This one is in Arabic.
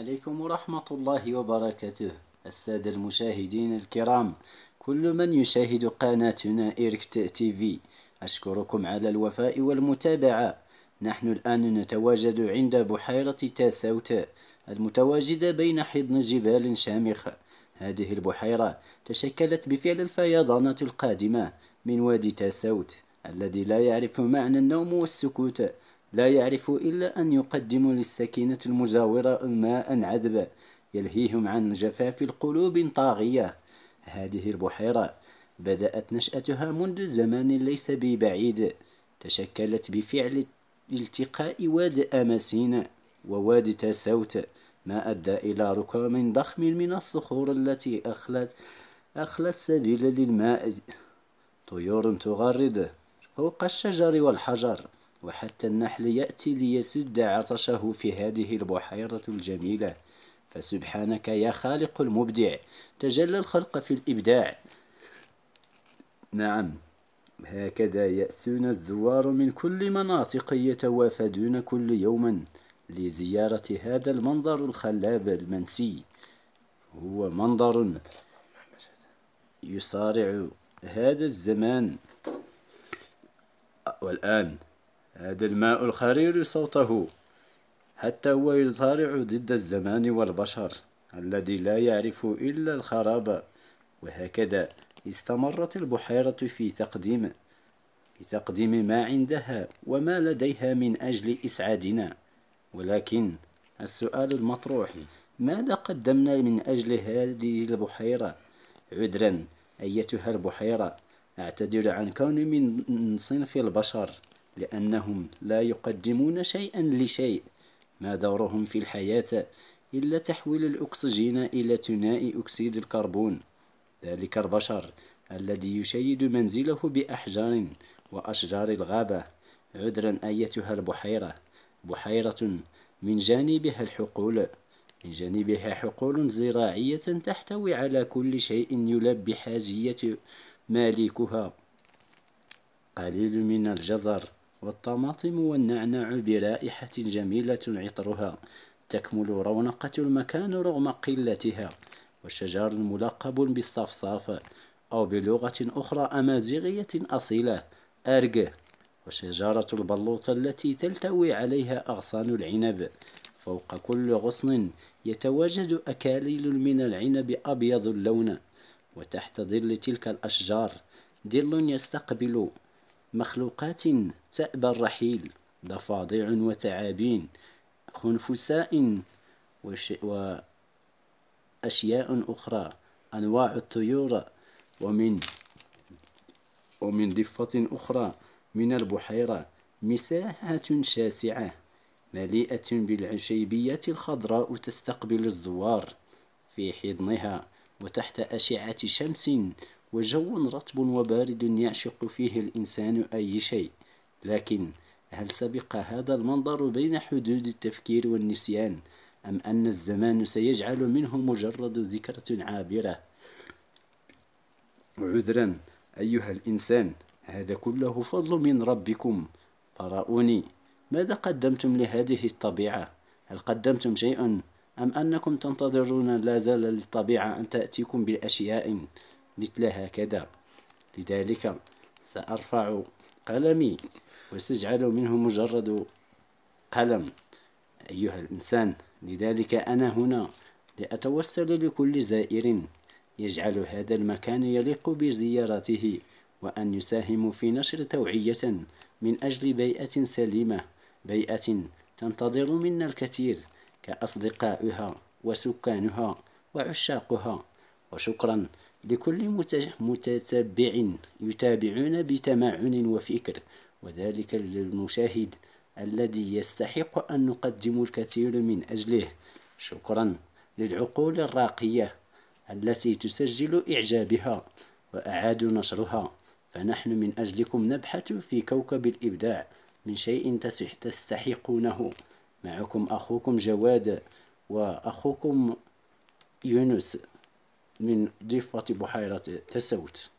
عليكم ورحمة الله وبركاته السادة المشاهدين الكرام كل من يشاهد قناتنا إيركت تي في أشكركم على الوفاء والمتابعة نحن الآن نتواجد عند بحيرة تاساوتا المتواجدة بين حضن جبال شامخة هذه البحيرة تشكلت بفعل الفيضانات القادمة من وادي تاساوت الذي لا يعرف معنى النوم والسكوت لا يعرف إلا أن يقدم للسكينة المجاورة ماء عذبا يلهيهم عن جفاف القلوب طاغية هذه البحيرة بدأت نشأتها منذ زمان ليس ببعيد تشكلت بفعل التقاء واد أماسين وواد تاسوت ما أدى إلى ركام ضخم من الصخور التي أخلت أخلت سبيل للماء طيور تغرد فوق الشجر والحجر وحتى النحل يأتي ليسد عطشه في هذه البحيرة الجميلة فسبحانك يا خالق المبدع تجلى الخلق في الإبداع نعم هكذا يأتون الزوار من كل مناطق يتوافدون كل يوم لزيارة هذا المنظر الخلاب المنسي هو منظر يصارع هذا الزمان والآن هذا الماء الخرير صوته حتى هو يصارع ضد الزمان والبشر الذي لا يعرف إلا الخراب وهكذا استمرت البحيرة في تقديم في تقديم ما عندها وما لديها من أجل إسعادنا ولكن السؤال المطروح ماذا قدمنا من أجل هذه البحيرة؟ عذرا أيتها البحيرة أعتذر عن كوني من صنف البشر لأنهم لا يقدمون شيئا لشيء ما دورهم في الحياة إلا تحويل الأكسجين إلى ثنائي أكسيد الكربون ذلك البشر الذي يشيد منزله بأحجار وأشجار الغابة عذرا أيتها البحيرة بحيرة من جانبها الحقول من جانبها حقول زراعية تحتوي على كل شيء يلبي حاجية مالكها قليل من الجزر والطماطم والنعناع برائحة جميلة عطرها تكمل رونقة المكان رغم قلتها والشجار ملقب بالصفصاف أو بلغة أخرى أمازيغية أصيلة أرج وشجرة البلوط التي تلتوي عليها أغصان العنب فوق كل غصن يتواجد أكاليل من العنب أبيض اللون وتحت ظل تلك الأشجار ظل يستقبل مخلوقات تأبى الرحيل ضفادع وثعابين خنفساء وأشياء أخرى أنواع الطيور ومن ومن ضفة أخرى من البحيرة مساحة شاسعة مليئة بالعشيبية الخضراء تستقبل الزوار في حضنها وتحت أشعة شمس وجو رطب وبارد يعشق فيه الإنسان أي شيء لكن هل سبق هذا المنظر بين حدود التفكير والنسيان أم أن الزمان سيجعل منه مجرد ذكرة عابرة عذرا أيها الإنسان هذا كله فضل من ربكم فرأوني ماذا قدمتم لهذه الطبيعة هل قدمتم شيئا أم أنكم تنتظرون لا زال للطبيعة أن تأتيكم بأشياء مثل هكذا لذلك سأرفع قلمي وسجعل منه مجرد قلم أيها الإنسان لذلك أنا هنا لأتوسل لكل زائر يجعل هذا المكان يليق بزيارته وأن يساهم في نشر توعية من أجل بيئة سليمة بيئة تنتظر منا الكثير كأصدقائها وسكانها وعشاقها وشكرا لكل متتبع يتابعون بتمعن وفكر وذلك للمشاهد الذي يستحق أن نقدم الكثير من أجله شكرا للعقول الراقية التي تسجل إعجابها وأعاد نشرها فنحن من أجلكم نبحث في كوكب الإبداع من شيء تستحقونه معكم أخوكم جواد وأخوكم يونس من ضفة بحيرة تسوت